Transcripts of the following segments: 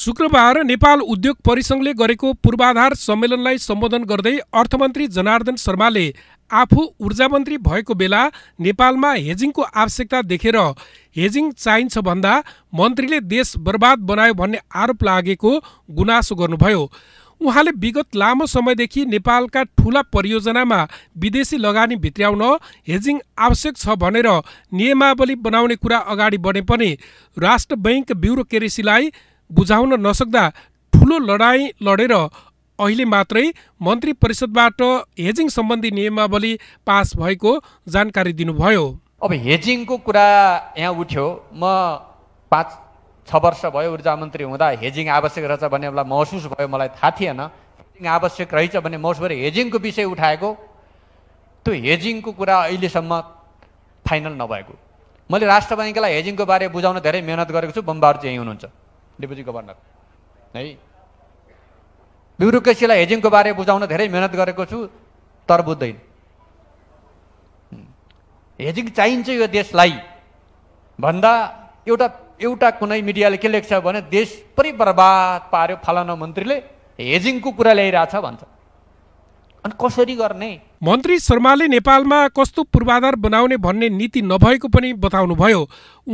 शुक्रबार नेपाल उद्योग परिसङ्घले गरेको पूर्वाधार सम्मेलनलाई सम्बोधन गर्दै अर्थमन्त्री जनार्दन शर्माले आफू ऊर्जा मन्त्री भएको बेला नेपालमा हेजिङको आवश्यकता देखेर हेजिङ चाहिन्छ भन्दा मन्त्रीले देश बर्बाद बनायो भन्ने आरोप लागेको गुनासो गर्नुभयो उहाँले विगत लामो समयदेखि नेपालका ठूला परियोजनामा विदेशी लगानी भित्र्याउन हेजिङ आवश्यक छ भनेर नियमावली बनाउने कुरा अगाडि बढे पनि राष्ट्र बैङ्क ब्युरोक्रेसीलाई बुझाउन नसक्दा ठुलो लडाईँ लडेर अहिले मात्रै मन्त्री परिषदबाट हेजिङ सम्बन्धी नियमावली पास भएको जानकारी दिनुभयो अब हेजिङको कुरा यहाँ उठ्यो म पाँच छ वर्ष भयो ऊर्जा मन्त्री हुँदा हेजिङ आवश्यक रहेछ भन्ने मलाई महसुस भयो मलाई थाहा थिएन हेजिङ आवश्यक रहेछ भन्ने महसुस भएर हेजिङको विषय उठाएको त्यो हेजिङको कुरा अहिलेसम्म फाइनल नभएको मैले राष्ट्र ब्याङ्कलाई हेजिङको बारे बुझाउन धेरै मेहनत गरेको छु बम्बार चाहिँ यहीँ हुनुहुन्छ डेपुटी गभर्नर है ब्युरोक्रेसीलाई हेजिङको बारे बुझाउन धेरै मिहिनेत गरेको छु तर बुझ्दैन हेजिङ चाहिन्छ यो देशलाई भन्दा एउटा एउटा कुनै मिडियाले के लेख्छ भने देश पनि बर्बाद पार्यो फलाना मन्त्रीले हेजिङको कुरा ल्याइरहेछ भन्छ अनि कसरी गर्ने मन्त्री शर्माले नेपालमा कस्तो पूर्वाधार बनाउने भन्ने नीति नभएको पनि बताउनुभयो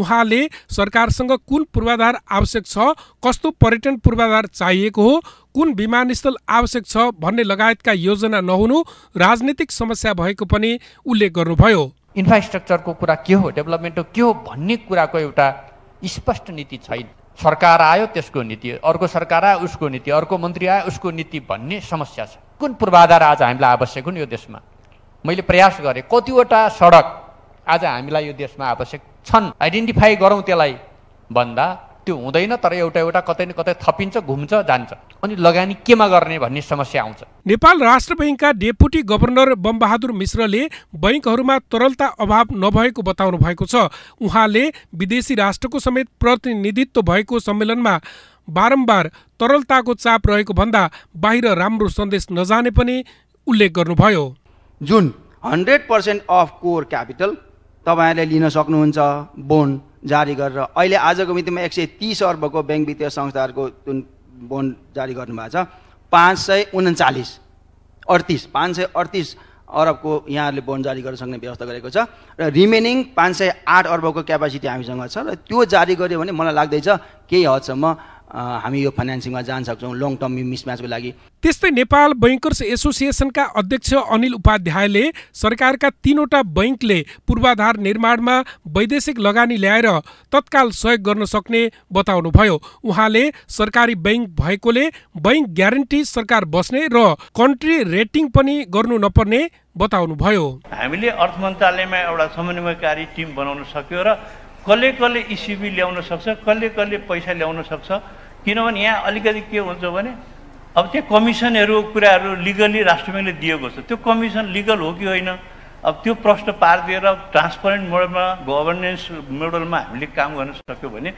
उहाँले सरकारसँग कुन पूर्वाधार आवश्यक छ कस्तो पर्यटन पूर्वाधार चाहिएको हो कुन विमानस्थल आवश्यक छ भन्ने लगायतका योजना नहुनु राजनीतिक समस्या भएको पनि उल्लेख गर्नुभयो इन्फ्रास्ट्रक्चरको कुरा के हो डेभलपमेन्ट के हो भन्ने कुराको एउटा स्पष्ट नीति छैन सरकार आयो त्यसको नीति अर्को सरकार आयो उसको नीति अर्को मन्त्री आयो उसको नीति भन्ने समस्या छ कुन पूर्वाधार आज हामीलाई आवश्यक हुन् यो देशमा मैले प्रयास गरेँ कतिवटा सडक आज हामीलाई यो देशमा आवश्यक छन् आइडेन्टिफाई गरौँ त्यसलाई भन्दा त्यो हुँदैन तर एउटा एउटा कतै न कतै थपिन्छ घुम्छ जान्छ अनि लगानी केमा गर्ने भन्ने समस्या आउँछ नेपाल राष्ट्र बैङ्कका डेपुटी गभर्नर बमबहादुर मिश्रले बैङ्कहरूमा तरलता अभाव नभएको बताउनु भएको छ उहाँले विदेशी राष्ट्रको समेत प्रतिनिधित्व भएको सम्मेलनमा बारम्बार तरलताको चाप रहेको भन्दा बाहिर राम्रो सन्देश नजाने पनि उल्लेख गर्नुभयो जुन hundred percent of core capital तपाईँहरूले लिन सक्नुहुन्छ बोन्ड जारी गरेर अहिले आजको मितिमा एक सय तिस अर्बको ब्याङ्क वित्तीय संस्थाहरूको जुन बोन्ड जारी गर्नुभएको छ पाँच सय उन्चालिस अडतिस पाँच सय अडतिस अरबको यहाँहरूले बोन्ड जारी गर्न सक्ने व्यवस्था गरेको छ र रिमेनिङ पाँच सय आठ अर्बको क्यापासिटी हामीसँग छ र त्यो जारी गऱ्यो भने मलाई लाग्दैछ केही हदसम्म हामी यो फाइनेन्सिङमा जान सक्छौँ लङ टर्म मिसम्याचको लागि त्यस्तै नेपाल बैङ्कर्स एसोसिएसनका अध्यक्ष अनिल उपाध्यायले सरकारका तीनवटा बैङ्कले पूर्वाधार निर्माणमा वैदेशिक लगानी ल्याएर तत्काल सहयोग गर्न सक्ने बताउनुभयो उहाँले सरकारी बैङ्क भएकोले बैङ्क ग्यारेन्टी सरकार बस्ने र कन्ट्री रेटिङ पनि गर्नु नपर्ने बताउनुभयो हामीले अर्थ मन्त्रालयमा एउटा समन्वयकारी टिम बनाउन सक्यो र कसले कसले इसिबी e ल्याउन सक्छ कसले कसले पैसा ल्याउन सक्छ किनभने यहाँ अलिकति के हुन्छ भने अब त्यो कमिसनहरू कुराहरू लिगली राष्ट्र ब्याङ्कले दिएको छ त्यो कमिसन लिगल हो कि होइन अब त्यो प्रश्न पारिदिएर ट्रान्सपरेन्ट मोडलमा गभर्नेन्स मोडलमा हामीले काम गर्न सक्यो भने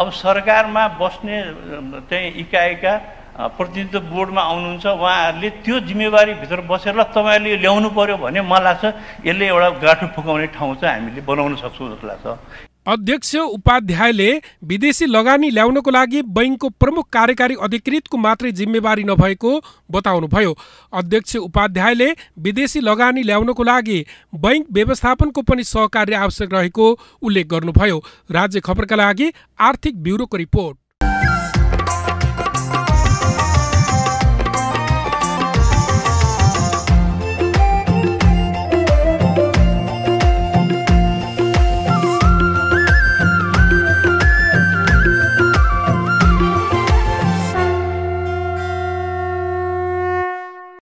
अब सरकारमा बस्ने चाहिँ इकाइका प्रतिनिधित्व बोर्डमा आउनुहुन्छ उहाँहरूले त्यो जिम्मेवारीभित्र बसेर तपाईँहरूले ल्याउनु पऱ्यो भने मलाई लाग्छ यसले एउटा गाठो फुकाउने ठाउँ चाहिँ हामीले बनाउन सक्छौँ जस्तो लाग्छ अध्यक्ष उपाध्यायले विदेशी लगानी ल्याउनको लागि बैङ्कको प्रमुख कार्यकारी अधिकृतको मात्रै जिम्मेवारी नभएको बताउनुभयो अध्यक्ष उपाध्यायले विदेशी लगानी ल्याउनको लागि बैङ्क व्यवस्थापनको पनि सहकार्य आवश्यक रहेको उल्लेख गर्नुभयो राज्य खबरका लागि आर्थिक ब्युरोको रिपोर्ट